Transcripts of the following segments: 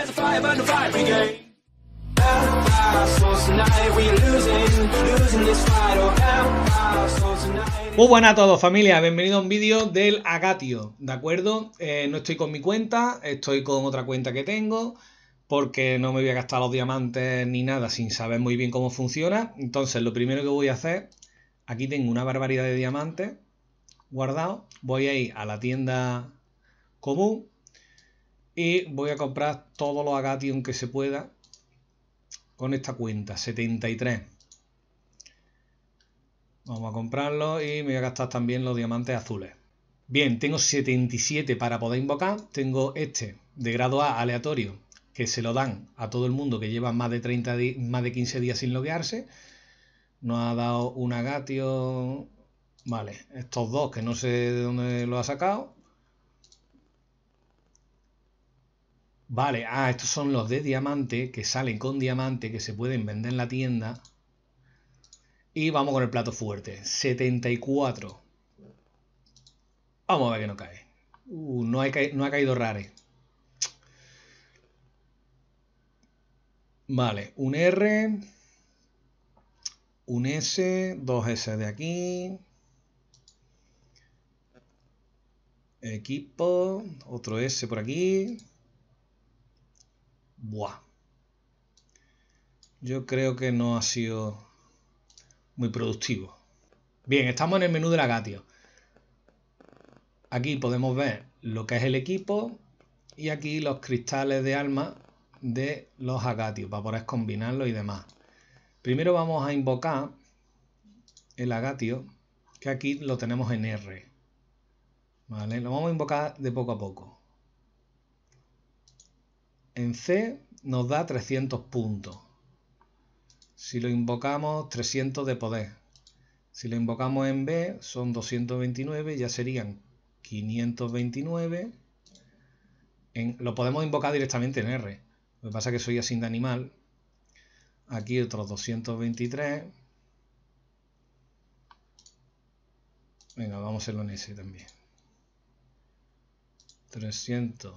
Oh, muy buenas a todos familia, bienvenido a un vídeo del Agatio, ¿de acuerdo? Eh, no estoy con mi cuenta, estoy con otra cuenta que tengo, porque no me voy a gastar los diamantes ni nada sin saber muy bien cómo funciona. Entonces lo primero que voy a hacer, aquí tengo una barbaridad de diamantes Guardado, voy a ir a la tienda común y voy a comprar todos los Agation que se pueda con esta cuenta, 73. Vamos a comprarlo y me voy a gastar también los diamantes azules. Bien, tengo 77 para poder invocar. Tengo este de grado A aleatorio, que se lo dan a todo el mundo que lleva más de, 30 más de 15 días sin loguearse. Nos ha dado un agatio... Vale, estos dos que no sé de dónde lo ha sacado. Vale, ah, estos son los de diamante que salen con diamante, que se pueden vender en la tienda. Y vamos con el plato fuerte. 74. Vamos a ver que no cae. Uh, no, no ha caído rare. Vale, un R. Un S. Dos S de aquí. Equipo. Otro S por aquí. Buah. Yo creo que no ha sido muy productivo. Bien, estamos en el menú del agatio Aquí podemos ver lo que es el equipo y aquí los cristales de alma de los agatios para poder combinarlos y demás. Primero vamos a invocar el agatio, que aquí lo tenemos en R. Lo vamos a invocar de poco a poco en C nos da 300 puntos. Si lo invocamos, 300 de poder. Si lo invocamos en B, son 229, ya serían 529. lo podemos invocar directamente en R. Lo que pasa es que soy así de animal. Aquí otros 223. Venga, vamos a hacerlo en S también. 300.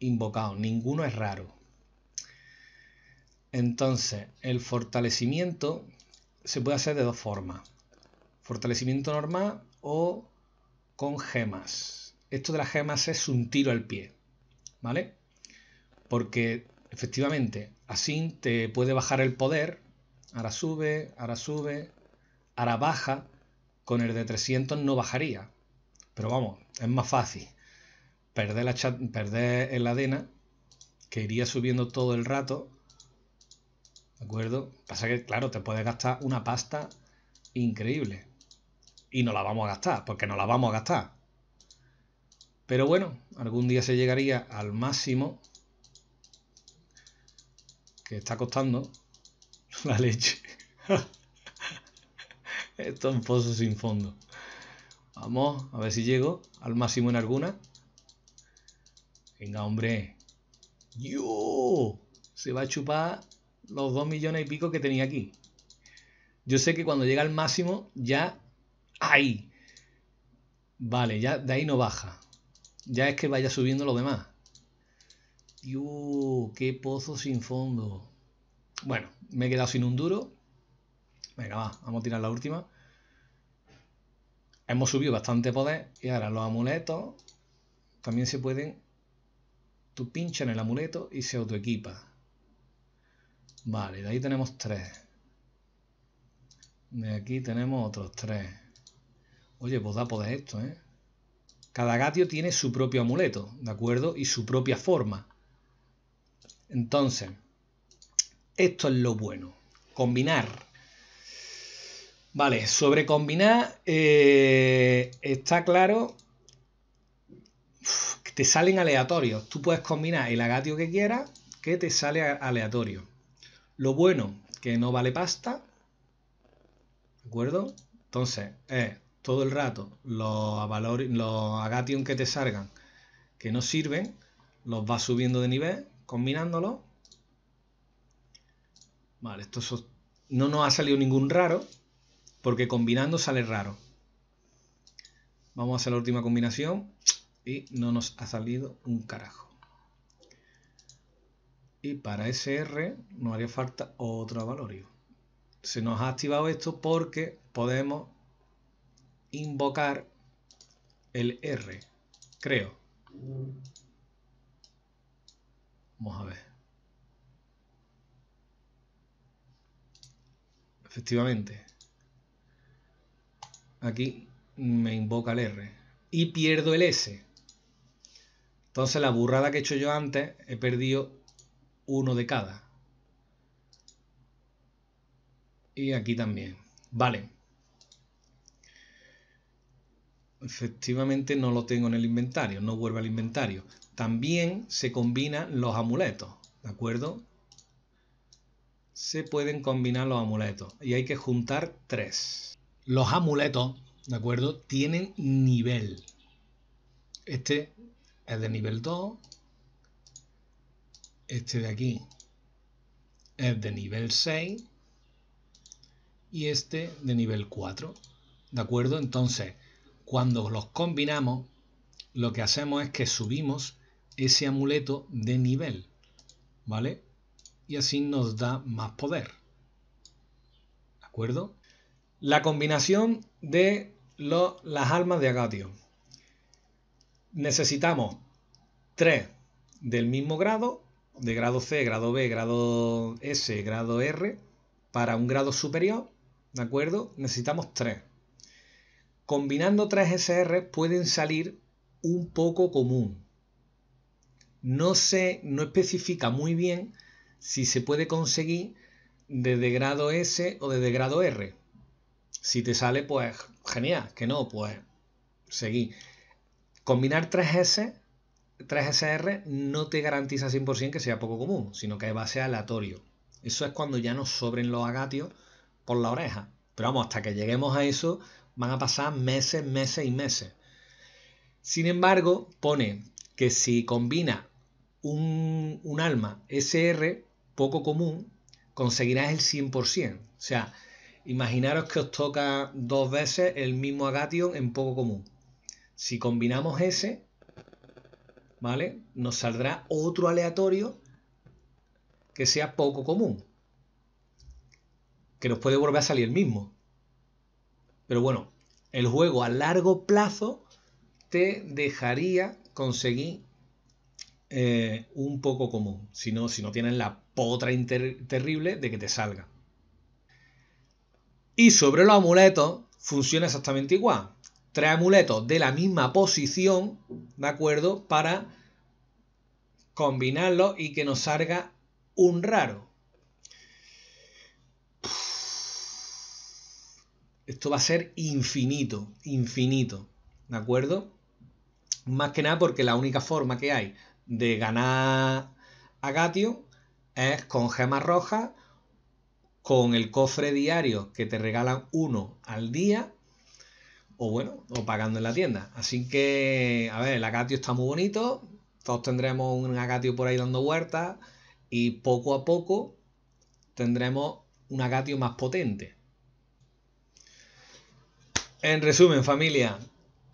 invocado. ninguno es raro. Entonces, el fortalecimiento se puede hacer de dos formas. Fortalecimiento normal o con gemas. Esto de las gemas es un tiro al pie, ¿vale? Porque efectivamente, así te puede bajar el poder. Ahora sube, ahora sube, ahora baja. Con el de 300 no bajaría. Pero vamos, es más fácil perder, la ADENA, que iría subiendo todo el rato. ¿De acuerdo? Pasa que, claro, te puedes gastar una pasta increíble. Y no la vamos a gastar, porque no la vamos a gastar. Pero bueno, algún día se llegaría al máximo que está costando la leche. Esto es un pozo sin fondo. Vamos a ver si llego al máximo en alguna. Venga, hombre. ¡Yo! Se va a chupar los dos millones y pico que tenía aquí. Yo sé que cuando llega al máximo ya... ¡Ay! Vale, ya de ahí no baja. Ya es que vaya subiendo lo demás. ¡Yo! ¡Qué pozo sin fondo! Bueno, me he quedado sin un duro. Venga, va, vamos a tirar la última. Hemos subido bastante poder y ahora los amuletos también se pueden Tú en el amuleto y se autoequipa. Vale, de ahí tenemos tres. De aquí tenemos otros tres. Oye, pues da poder esto, ¿eh? Cada gatio tiene su propio amuleto, ¿de acuerdo? Y su propia forma. Entonces, esto es lo bueno. Combinar. Vale, sobre combinar eh, está claro te salen aleatorios. Tú puedes combinar el agatio que quieras, que te sale aleatorio. Lo bueno, que no vale pasta. ¿De acuerdo? Entonces, es eh, todo el rato los, valor, que te salgan, que no sirven, los vas subiendo de nivel, combinándolos. Vale, esto no nos ha salido ningún raro, porque combinando sale raro. Vamos a hacer la última combinación y no nos ha salido un carajo y para ese R no haría falta otro valorio. se nos ha activado esto porque podemos invocar el R creo vamos a ver efectivamente aquí me invoca el R y pierdo el S entonces la burrada que he hecho yo antes, he perdido uno de cada. Y aquí también. Vale. Efectivamente no lo tengo en el inventario, no vuelve al inventario. También se combinan los amuletos, ¿de acuerdo? Se pueden combinar los amuletos y hay que juntar tres. Los amuletos, ¿de acuerdo? Tienen nivel. Este es de nivel 2. Este de aquí es de nivel 6. Y este de nivel 4. ¿De acuerdo? Entonces, cuando los combinamos, lo que hacemos es que subimos ese amuleto de nivel. ¿Vale? Y así nos da más poder. ¿De acuerdo? La combinación de las almas de Agatio necesitamos tres del mismo grado, de grado C, grado B, grado S, grado R, para un grado superior, ¿de acuerdo? Necesitamos tres. Combinando tres SR pueden salir un poco común. No se, no especifica muy bien si se puede conseguir desde grado S o desde grado R. Si te sale, pues genial, que no, pues seguí. Combinar 3S, 3SR no te garantiza 100% que sea poco común, sino que va a ser aleatorio. Eso es cuando ya nos sobren los agatios por la oreja. Pero vamos, hasta que lleguemos a eso van a pasar meses, meses y meses. Sin embargo, pone que si combina un, alma SR poco común, conseguirás el 100%. O sea, imaginaros que os toca dos veces el mismo agatio en poco común. Si combinamos ese, ¿vale? Nos saldrá otro aleatorio que sea poco común. Que nos puede volver a salir el mismo. Pero bueno, el juego a largo plazo te dejaría conseguir eh, un poco común. Si no, si no tienes la potra terrible de que te salga. Y sobre los amuletos funciona exactamente igual tres amuletos de la misma posición, ¿de acuerdo? Para combinarlos y que nos salga un raro. Esto va a ser infinito, infinito, ¿de acuerdo? Más que nada porque la única forma que hay de ganar a Gatio es con gemas rojas, con el cofre diario que te regalan uno al día o bueno, o pagando en la tienda. Así que, a ver, el Agatio está muy bonito, todos tendremos un Agatio por ahí dando huerta y poco a poco tendremos un Agatio más potente. En resumen, familia,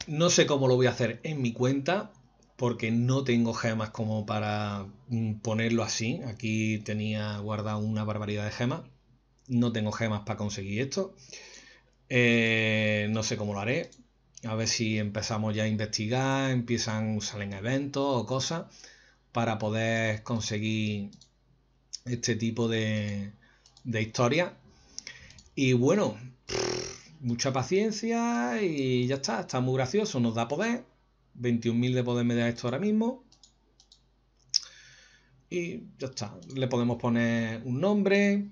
no sé cómo lo voy a hacer en mi cuenta porque no tengo gemas como para mm, ponerlo así. Aquí tenía guardado una barbaridad de gemas. No tengo gemas para conseguir esto. Eh, no sé cómo lo haré. A ver si empezamos ya a investigar, empiezan, salen eventos o cosas para poder conseguir este tipo de, de historia. Y bueno, mucha paciencia y ya está, está muy gracioso, nos da poder. 21.000 de poder me da esto ahora mismo. Y ya está, le podemos poner un nombre,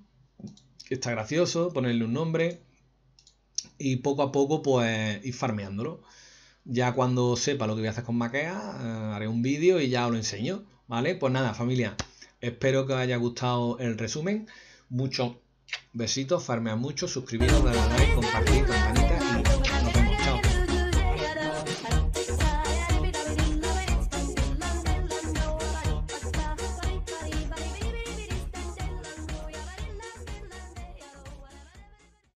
que está gracioso, ponerle un nombre y poco a poco pues ir farmeándolo. Ya cuando sepa lo que voy a hacer con Maquea, eh, haré un vídeo y ya os lo enseño, ¿vale? Pues nada, familia, espero que os haya gustado el resumen. Muchos besitos, farmead mucho, suscribiros, dadle like, compartir, campanita y